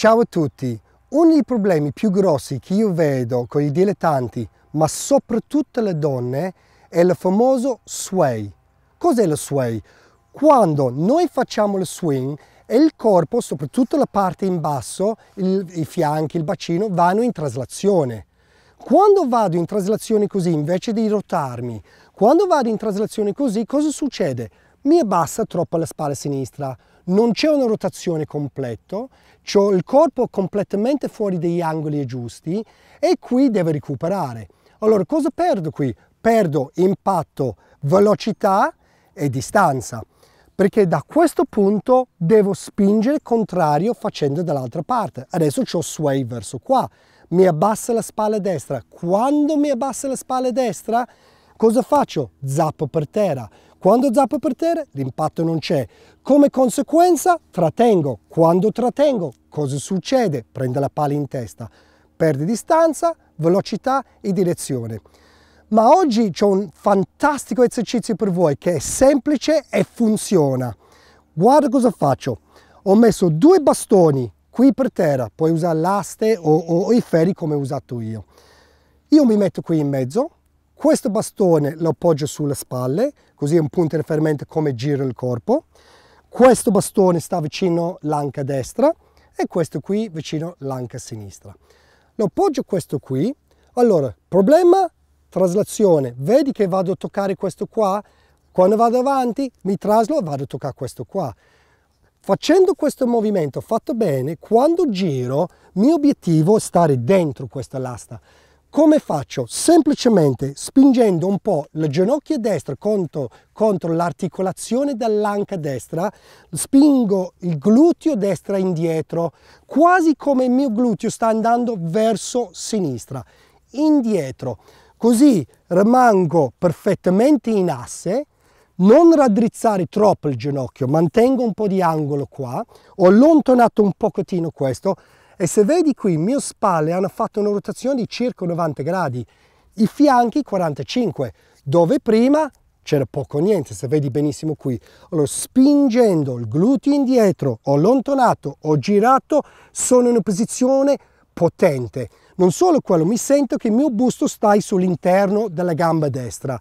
Ciao a tutti! Uno dei problemi più grossi che io vedo con i dilettanti, ma soprattutto le donne, è il famoso sway. Cos'è lo sway? Quando noi facciamo il swing e il corpo, soprattutto la parte in basso, il, i fianchi, il bacino, vanno in traslazione. Quando vado in traslazione così, invece di rotarmi, quando vado in traslazione così, cosa succede? Mi abbassa troppo la spalla sinistra, non c'è una rotazione completa, ho il corpo completamente fuori degli angoli giusti e qui deve recuperare. Allora cosa perdo qui? Perdo impatto, velocità e distanza perché da questo punto devo spingere contrario facendo dall'altra parte. Adesso ho sway verso qua, mi abbassa la spalla destra. Quando mi abbassa la spalla destra, cosa faccio? Zappo per terra. Quando zappo per terra l'impatto non c'è. Come conseguenza trattengo. Quando trattengo cosa succede? Prende la palla in testa. Perde distanza, velocità e direzione. Ma oggi c'è un fantastico esercizio per voi che è semplice e funziona. Guarda cosa faccio. Ho messo due bastoni qui per terra, puoi usare l'aste o, o, o i ferri come ho usato io. Io mi metto qui in mezzo, questo bastone lo appoggio sulle spalle, così è un punto di riferimento come giro il corpo. Questo bastone sta vicino l'anca destra e questo qui vicino l'anca sinistra. Lo appoggio questo qui. Allora, problema, traslazione. Vedi che vado a toccare questo qua? Quando vado avanti mi traslo e vado a toccare questo qua. Facendo questo movimento fatto bene, quando giro, mio obiettivo è stare dentro questa lastra. Come faccio? Semplicemente spingendo un po' le ginocchia destra contro, contro l'articolazione dell'anca destra, spingo il gluteo destra indietro, quasi come il mio gluteo sta andando verso sinistra, indietro. Così rimango perfettamente in asse, non raddrizzare troppo il ginocchio, mantengo un po' di angolo qua, ho allontanato un pochettino questo, e se vedi qui, le mie spalle hanno fatto una rotazione di circa 90 gradi, i fianchi 45, dove prima c'era poco niente, se vedi benissimo qui. Allora, spingendo il gluteo indietro, ho allontanato, ho girato, sono in una posizione potente. Non solo quello, mi sento che il mio busto stai sull'interno della gamba destra.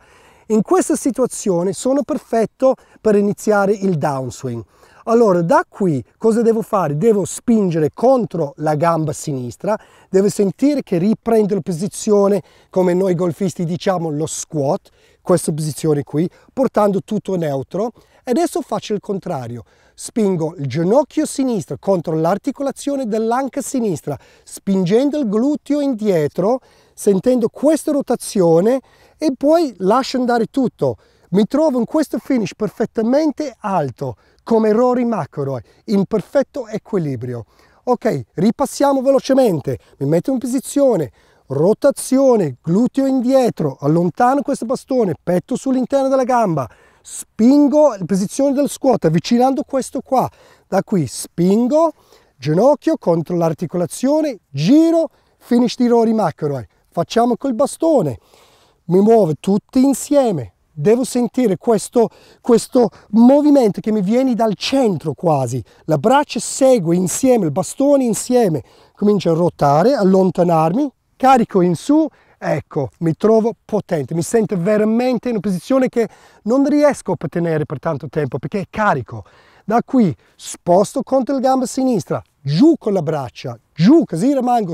In questa situazione sono perfetto per iniziare il downswing. Allora, da qui cosa devo fare? Devo spingere contro la gamba sinistra, devo sentire che riprendo la posizione, come noi golfisti diciamo, lo squat, questa posizione qui, portando tutto neutro. E adesso faccio il contrario. Spingo il ginocchio sinistro contro l'articolazione dell'anca sinistra, spingendo il gluteo indietro, sentendo questa rotazione e poi lascio andare tutto. Mi trovo in questo finish perfettamente alto, come Rory McIlroy, in perfetto equilibrio. Ok, ripassiamo velocemente, mi metto in posizione, rotazione, gluteo indietro, allontano questo bastone, petto sull'interno della gamba, spingo in posizione del squat, avvicinando questo qua. Da qui spingo, ginocchio contro l'articolazione, giro, finish di Rory McIlroy. Facciamo col bastone mi muove tutti insieme. Devo sentire questo, questo movimento che mi viene dal centro quasi. La braccia segue insieme, il bastone insieme. Comincio a ruotare, allontanarmi, carico in su, ecco, mi trovo potente, mi sento veramente in una posizione che non riesco a tenere per tanto tempo perché è carico. Da qui sposto contro la gamba sinistra, giù con la braccia, giù, così rimango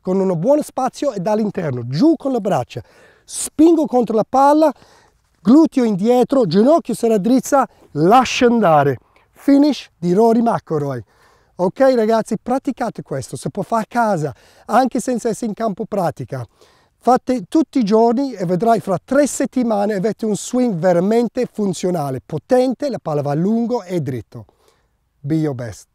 con un buon spazio e dall'interno, giù con la braccia spingo contro la palla, gluteo indietro, ginocchio si drizza, lascia andare. Finish di Rory McElroy. Ok ragazzi, praticate questo, si può fare a casa, anche senza essere in campo pratica. Fate tutti i giorni e vedrai fra tre settimane avete un swing veramente funzionale, potente, la palla va lungo e dritto. Be your best.